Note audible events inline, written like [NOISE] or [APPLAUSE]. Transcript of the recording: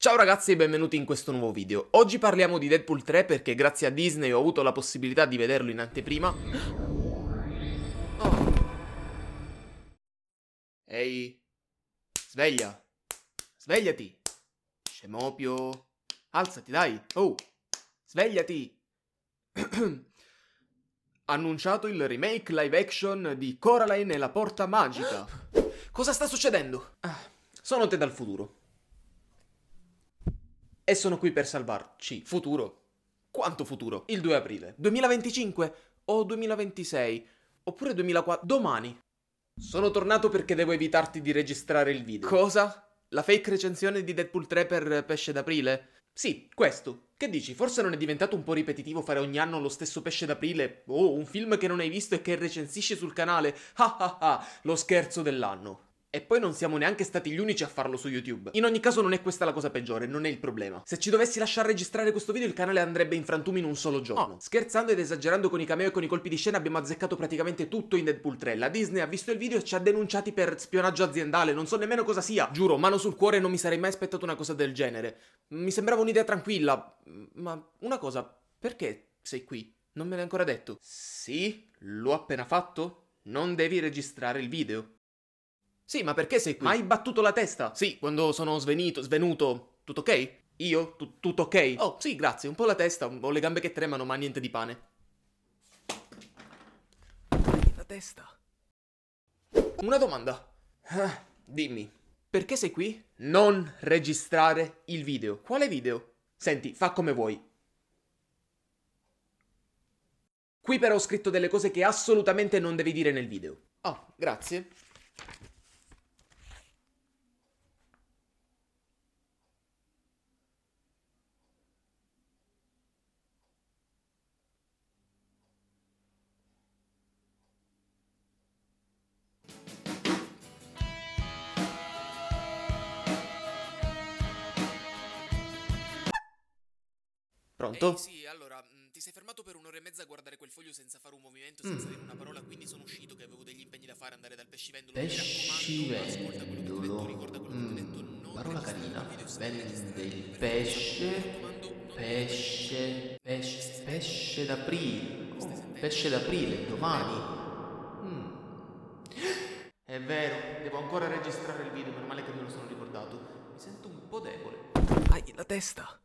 Ciao ragazzi e benvenuti in questo nuovo video. Oggi parliamo di Deadpool 3 perché grazie a Disney ho avuto la possibilità di vederlo in anteprima. Oh. [GASPS] Ehi, sveglia, svegliati, scemopio, alzati dai, oh, svegliati. [CLEARS THROAT] Annunciato il remake live action di Coraline e la porta magica. [GASPS] Cosa sta succedendo? Ah, sono te dal futuro e sono qui per salvarci. Futuro. Quanto futuro? Il 2 aprile. 2025 o 2026 oppure 2004. Domani. Sono tornato perché devo evitarti di registrare il video. Cosa? La fake recensione di Deadpool 3 per Pesce d'Aprile? Sì, questo. Che dici? Forse non è diventato un po' ripetitivo fare ogni anno lo stesso Pesce d'Aprile? oh, un film che non hai visto e che recensisci sul canale? Ah ah ah, lo scherzo dell'anno. E poi non siamo neanche stati gli unici a farlo su YouTube. In ogni caso non è questa la cosa peggiore, non è il problema. Se ci dovessi lasciare registrare questo video il canale andrebbe in frantumi in un solo giorno. Oh. Scherzando ed esagerando con i cameo e con i colpi di scena abbiamo azzeccato praticamente tutto in Deadpool 3. La Disney ha visto il video e ci ha denunciati per spionaggio aziendale, non so nemmeno cosa sia. Giuro, mano sul cuore non mi sarei mai aspettato una cosa del genere. Mi sembrava un'idea tranquilla, ma una cosa, perché sei qui? Non me l'hai ancora detto. Sì, l'ho appena fatto. Non devi registrare il video. Sì, ma perché sei qui? Ma hai battuto la testa? Sì, quando sono svenito, svenuto. Tutto ok? Io? Tut- tutto ok? Oh, sì, grazie. Un po' la testa, ho le gambe che tremano, ma niente di pane. La testa. Una domanda. Ah, dimmi. Perché sei qui? Non registrare il video. Quale video? Senti, fa come vuoi. Qui però ho scritto delle cose che assolutamente non devi dire nel video. Oh, grazie. Pronto? Eh, sì, allora, mm, ti sei fermato per un'ora e mezza a guardare quel foglio senza fare un movimento, senza mm. dire una parola, quindi sono uscito che avevo degli impegni da fare, andare dal pescivendolo. Pescivendolo. quello che ho detto, mm, parola carina. Vende il pesce. Pesce. Pesce. Pesce d'aprile. Oh, pesce d'aprile, eh. domani. Mm. È vero, devo ancora registrare il video, per male che me lo sono ricordato. Mi sento un po' debole. Hai la testa.